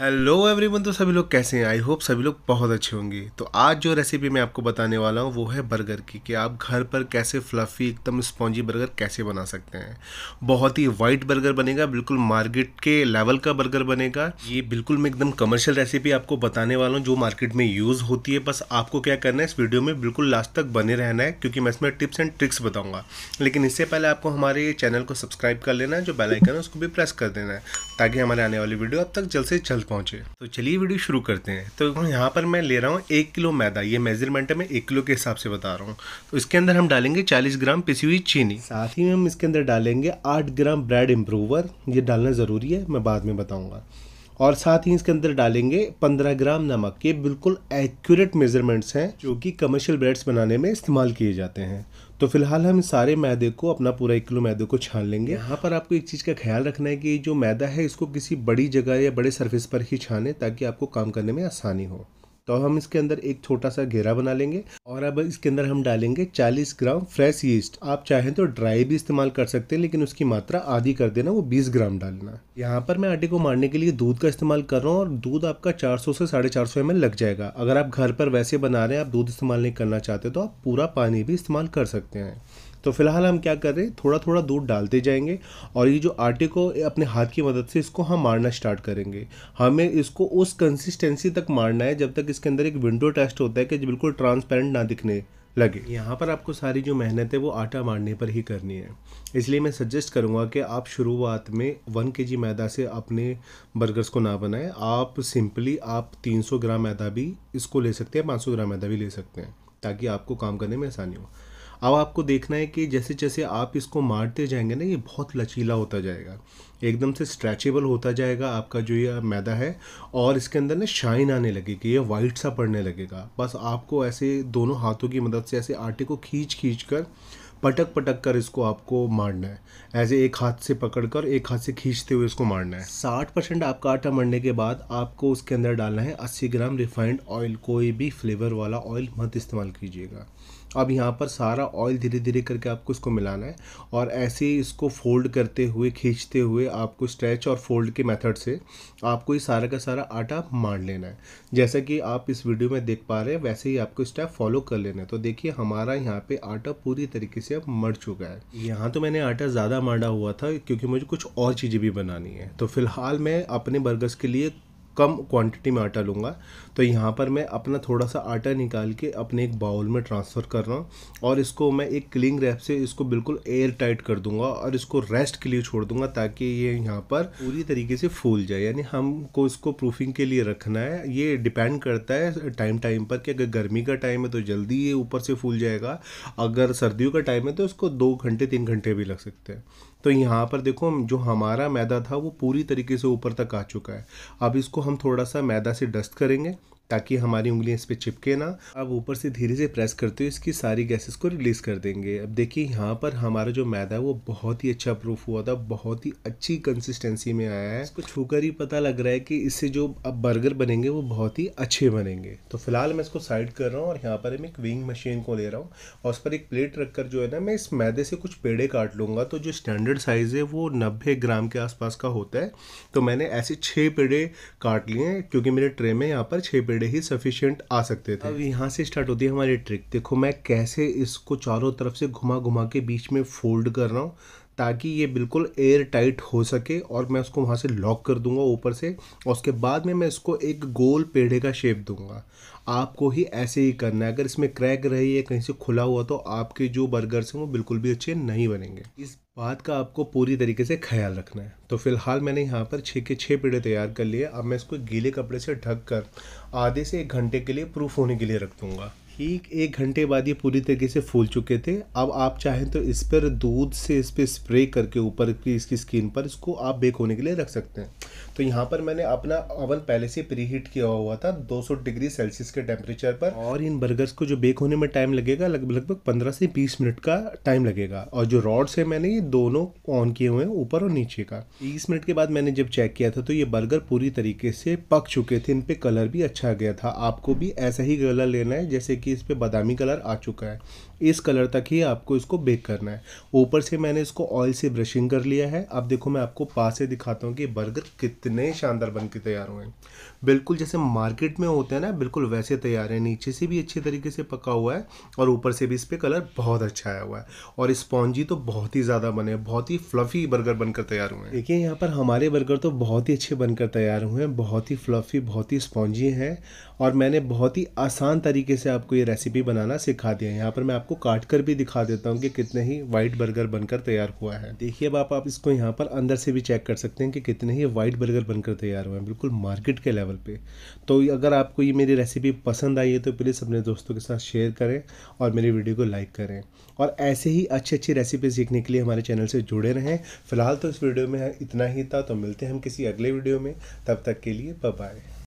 hello everyone तो सभी लोग कैसे हैं आई होप सभी लोग बहुत अच्छे होंगे तो आज जो रेसिपी मैं आपको बताने वाला हूँ वो है बर्गर की कि आप घर पर कैसे फ्लफ़ी एकदम स्पॉन्जी बर्गर कैसे बना सकते हैं बहुत ही वाइट बर्गर बनेगा बिल्कुल मार्केट के लेवल का बर्गर बनेगा ये बिल्कुल मैं एकदम कमर्शियल रेसिपी आपको बताने वाला हूँ जो मार्केट में यूज़ होती है बस आपको क्या करना है इस वीडियो में बिल्कुल लास्ट तक बने रहना है क्योंकि मैं इसमें टिप्स एंड ट्रिक्स बताऊँगा लेकिन इससे पहले आपको हमारे चैनल को सब्सक्राइब कर लेना है जो बेलाइकन है उसको भी प्रेस कर देना है ताकि हमारे आने वाली वीडियो अब तक जल्द से जल्द पहुंचे तो चलिए वीडियो शुरू करते हैं तो यहाँ पर मैं ले रहा हूँ एक किलो मैदा ये मेजरमेंट है मैं एक किलो के हिसाब से बता रहा हूँ तो इसके अंदर हम डालेंगे चालीस ग्राम पिसी हुई चीनी साथ ही हम इसके अंदर डालेंगे आठ ग्राम ब्रेड इम्प्रूवर ये डालना ज़रूरी है मैं बाद में बताऊँगा और साथ ही इसके अंदर डालेंगे 15 ग्राम नमक ये बिल्कुल एक्यूरेट मेजरमेंट्स हैं जो कि कमर्शियल ब्रेड्स बनाने में इस्तेमाल किए जाते हैं तो फिलहाल हम सारे मैदे को अपना पूरा एक किलो मैदे को छान लेंगे यहाँ पर आपको एक चीज़ का ख्याल रखना है कि जो मैदा है इसको किसी बड़ी जगह या बड़े सरफेस पर ही छाने ताकि आपको काम करने में आसानी हो तो हम इसके अंदर एक छोटा सा घेरा बना लेंगे और अब इसके अंदर हम डालेंगे 40 ग्राम फ्रेश यीस्ट आप चाहें तो ड्राई भी इस्तेमाल कर सकते हैं लेकिन उसकी मात्रा आधी कर देना वो 20 ग्राम डालना यहाँ पर मैं आटे को मारने के लिए दूध का इस्तेमाल कर रहा हूँ और दूध आपका 400 से साढ़े चार सौ लग जाएगा अगर आप घर पर वैसे बना रहे हैं आप दूध इस्तेमाल नहीं करना चाहते तो आप पूरा पानी भी इस्तेमाल कर सकते हैं तो फिलहाल हम क्या कर रहे हैं थोड़ा थोड़ा दूध डालते जाएंगे और ये जो आटे को अपने हाथ की मदद से इसको हम मारना स्टार्ट करेंगे हमें इसको उस कंसिस्टेंसी तक मारना है जब तक इसके अंदर एक विंडो टेस्ट होता है कि बिल्कुल ट्रांसपेरेंट ना दिखने लगे यहाँ पर आपको सारी जो मेहनत है वो आटा मारने पर ही करनी है इसलिए मैं सजेस्ट करूँगा कि आप शुरुआत में वन के मैदा से अपने बर्गर्स को ना बनाएं आप सिंपली आप 300 ग्राम मैदा भी इसको ले सकते हैं 500 ग्राम मैदा भी ले सकते हैं ताकि आपको काम करने में आसानी हो अब आपको देखना है कि जैसे जैसे आप इसको मारते जाएंगे ना ये बहुत लचीला होता जाएगा एकदम से स्ट्रेचेबल होता जाएगा आपका जो ये मैदा है और इसके अंदर ना शाइन आने लगेगी ये वाइट सा पड़ने लगेगा बस आपको ऐसे दोनों हाथों की मदद से ऐसे आटे को खींच खींच कर पटक पटक कर इसको आपको मारना है ऐसे एक हाथ से पकड़कर एक हाथ से खींचते हुए इसको मारना है साठ परसेंट आपका आटा मरने के बाद आपको उसके अंदर डालना है अस्सी ग्राम रिफाइंड ऑयल कोई भी फ्लेवर वाला ऑयल मत इस्तेमाल कीजिएगा अब यहाँ पर सारा ऑयल धीरे धीरे करके आपको इसको मिलाना है और ऐसे ही इसको फोल्ड करते हुए खींचते हुए आपको स्ट्रेच और फोल्ड के मेथड से आपको ये सारा का सारा आटा मार लेना है जैसा कि आप इस वीडियो में देख पा रहे हैं वैसे ही आपको स्टेप फॉलो कर लेना है तो देखिए हमारा यहाँ पे आटा पूरी तरीके से से अब मर चुका है यहाँ तो मैंने आटा ज़्यादा मारा हुआ था क्योंकि मुझे कुछ और चीज़ें भी बनानी है तो फिलहाल मैं अपने बर्गर्स के लिए कम क्वांटिटी में आटा लूँगा तो यहाँ पर मैं अपना थोड़ा सा आटा निकाल के अपने एक बाउल में ट्रांसफ़र कर रहा हूँ और इसको मैं एक क्लिंग रैप से इसको बिल्कुल एयर टाइट कर दूंगा और इसको रेस्ट के लिए छोड़ दूंगा ताकि ये यहाँ पर पूरी तरीके से फूल जाए यानी हमको इसको प्रूफिंग के लिए रखना है ये डिपेंड करता है टाइम टाइम पर कि अगर गर्मी का टाइम है तो जल्दी ये ऊपर से फूल जाएगा अगर सर्दियों का टाइम है तो इसको दो घंटे तीन घंटे भी लग सकते हैं तो यहाँ पर देखो जो हमारा मैदा था वो पूरी तरीके से ऊपर तक आ चुका है अब इसको हम थोड़ा सा मैदा से डस्ट करेंगे ताकि हमारी उंगलियाँ इस पर चिपके ना अब ऊपर से धीरे से प्रेस करते हुए इसकी सारी गैसेस को रिलीज़ कर देंगे अब देखिए यहाँ पर हमारा जो मैदा है वो बहुत ही अच्छा प्रूफ हुआ था बहुत ही अच्छी कंसिस्टेंसी में आया है इसको छूकर ही पता लग रहा है कि इससे जो अब बर्गर बनेंगे वो बहुत ही अच्छे बनेंगे तो फिलहाल मैं इसको साइड कर रहा हूँ और यहाँ पर मैं एक विंग मशीन को ले रहा हूँ और उस पर एक प्लेट रख कर जो है ना मैं इस मैदे से कुछ पेड़े काट लूँगा तो जो स्टैंडर्ड साइज़ है वो नब्बे ग्राम के आसपास का होता है तो मैंने ऐसे छः पेड़े काट लिए क्योंकि मेरे ट्रे में यहाँ पर छः पेड़ डे ही सफिशियंट आ सकते थे अब यहाँ से स्टार्ट होती है हमारी ट्रिक देखो मैं कैसे इसको चारों तरफ से घुमा घुमा के बीच में फोल्ड कर रहा हूँ ताकि ये बिल्कुल एयर टाइट हो सके और मैं उसको वहाँ से लॉक कर दूंगा ऊपर से और उसके बाद में मैं इसको एक गोल पेड़े का शेप दूंगा आपको ही ऐसे ही करना है अगर इसमें क्रैक रही है कहीं से खुला हुआ तो आपके जो बर्गर्स हैं वो बिल्कुल भी अच्छे नहीं बनेंगे इस बात का आपको पूरी तरीके से ख्याल रखना है तो फिलहाल मैंने यहाँ पर छः के छः पेड़े तैयार कर लिए अब मैं इसको गीले कपड़े से ढक कर आधे से एक घंटे के लिए प्रूफ होने के लिए रख दूँगा ठीक एक घंटे बाद ये पूरी तरीके से फूल चुके थे अब आप चाहें तो इस पर दूध से इस पर स्प्रे करके ऊपर की इसकी स्किन पर इसको आप बेक होने के लिए रख सकते हैं तो यहाँ पर मैंने अपना ओवन पहले से प्री हीट किया हुआ था 200 डिग्री सेल्सियस के टेम्परेचर पर और इन बर्गर्स को जो बेक होने में टाइम लगेगा लगभग लगभग पंद्रह से बीस मिनट का टाइम लगेगा और जो रॉड्स है मैंने ये दोनों ऑन किए हुए हैं ऊपर और नीचे का बीस मिनट के बाद मैंने जब चेक किया था तो ये बर्गर पूरी तरीके से पक चुके थे इन पर कलर भी अच्छा गया था आपको भी ऐसा ही कलर लेना है जैसे कि कि इस पर बादामी कलर आ चुका है इस कलर तक ही आपको इसको बेक करना है ऊपर से मैंने इसको ऑयल से ब्रशिंग कर लिया है अब देखो मैं आपको पास से दिखाता हूँ कि बर्गर कितने शानदार बन के तैयार हुए हैं बिल्कुल जैसे मार्केट में होते हैं ना बिल्कुल वैसे तैयार हैं नीचे से भी अच्छे तरीके से पका हुआ है और ऊपर से भी इस पर कलर बहुत अच्छा आया हुआ है और स्पॉन्जी तो बहुत ही ज़्यादा बने बहुत ही फ्लफ़ी बर्गर बनकर तैयार हुए हैं देखिए यहाँ पर हमारे बर्गर तो बहुत ही अच्छे बनकर तैयार हुए हैं बहुत ही फ्लफ़ी बहुत ही स्पॉन्जी हैं और मैंने बहुत ही आसान तरीके से आपको ये रेसिपी बनाना सिखा दिया है यहाँ पर मैं आपको काट कर भी दिखा देता हूँ कि कितने ही वाइट बर्गर बनकर तैयार हुआ है देखिए अब आप, आप इसको यहाँ पर अंदर से भी चेक कर सकते हैं कि कितने ही वाइट बर्गर बनकर तैयार हुए हैं बिल्कुल मार्केट के लेवल पर तो अगर आपको ये मेरी रेसिपी पसंद आई है तो प्लीज़ अपने दोस्तों के साथ शेयर करें और मेरी वीडियो को लाइक करें और ऐसे ही अच्छी अच्छी रेसिपी सीखने के लिए हमारे चैनल से जुड़े रहें फिलहाल तो इस वीडियो में इतना ही था तो मिलते हैं हम किसी अगले वीडियो में तब तक के लिए बाय